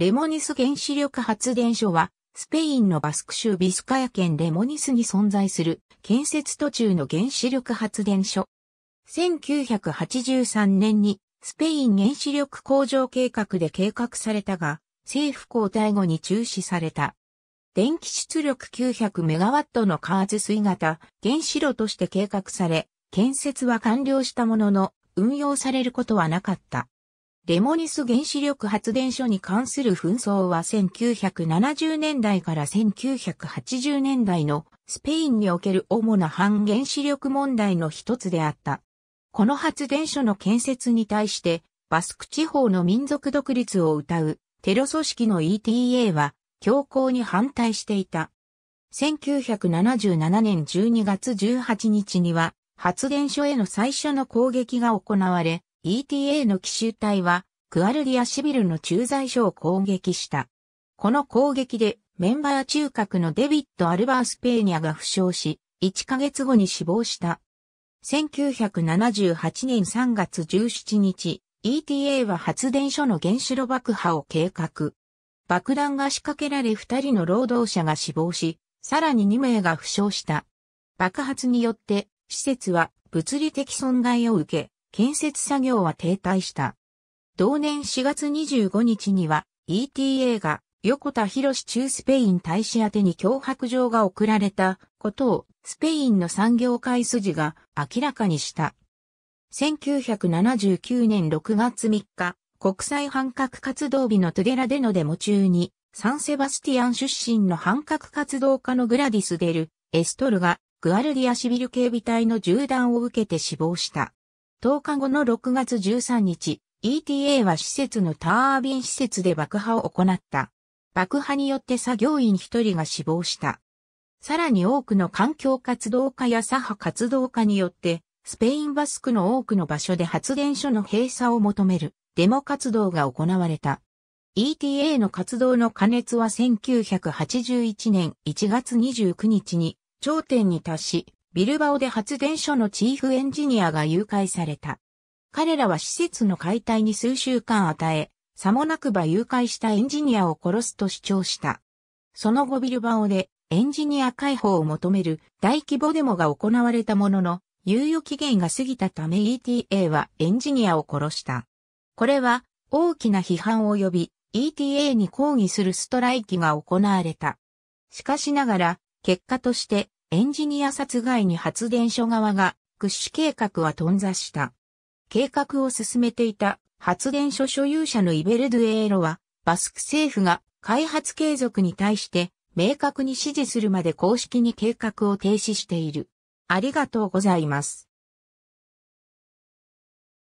レモニス原子力発電所は、スペインのバスク州ビスカヤ県レモニスに存在する建設途中の原子力発電所。1983年にスペイン原子力工場計画で計画されたが、政府交代後に中止された。電気出力 900MW の加圧水型原子炉として計画され、建設は完了したものの運用されることはなかった。レモニス原子力発電所に関する紛争は1970年代から1980年代のスペインにおける主な反原子力問題の一つであった。この発電所の建設に対してバスク地方の民族独立を謳うテロ組織の ETA は強硬に反対していた。1977年12月18日には発電所への最初の攻撃が行われ、ETA の奇襲隊は、クアルディアシビルの駐在所を攻撃した。この攻撃で、メンバー中核のデビッド・アルバースペーニャが負傷し、1ヶ月後に死亡した。1978年3月17日、ETA は発電所の原子炉爆破を計画。爆弾が仕掛けられ2人の労働者が死亡し、さらに2名が負傷した。爆発によって、施設は物理的損害を受け、建設作業は停滞した。同年4月25日には ETA が横田博士中スペイン大使宛に脅迫状が送られたことをスペインの産業界筋が明らかにした。1979年6月3日、国際反核活動日のトゥデラデのデモ中に、サンセバスティアン出身の反核活動家のグラディス・デル・エストルがグアルディアシビル警備隊の銃弾を受けて死亡した。10日後の6月13日、ETA は施設のタービン施設で爆破を行った。爆破によって作業員1人が死亡した。さらに多くの環境活動家や左派活動家によって、スペインバスクの多くの場所で発電所の閉鎖を求めるデモ活動が行われた。ETA の活動の加熱は1981年1月29日に頂点に達し、ビルバオで発電所のチーフエンジニアが誘拐された。彼らは施設の解体に数週間与え、さもなくば誘拐したエンジニアを殺すと主張した。その後ビルバオでエンジニア解放を求める大規模デモが行われたものの、猶予期限が過ぎたため ETA はエンジニアを殺した。これは大きな批判を呼び、ETA に抗議するストライキが行われた。しかしながら、結果としてエンジニア殺害に発電所側が屈指計画は頓挫した。計画を進めていた発電所所有者のイベルドゥエーロは、バスク政府が開発継続に対して明確に指示するまで公式に計画を停止している。ありがとうございます。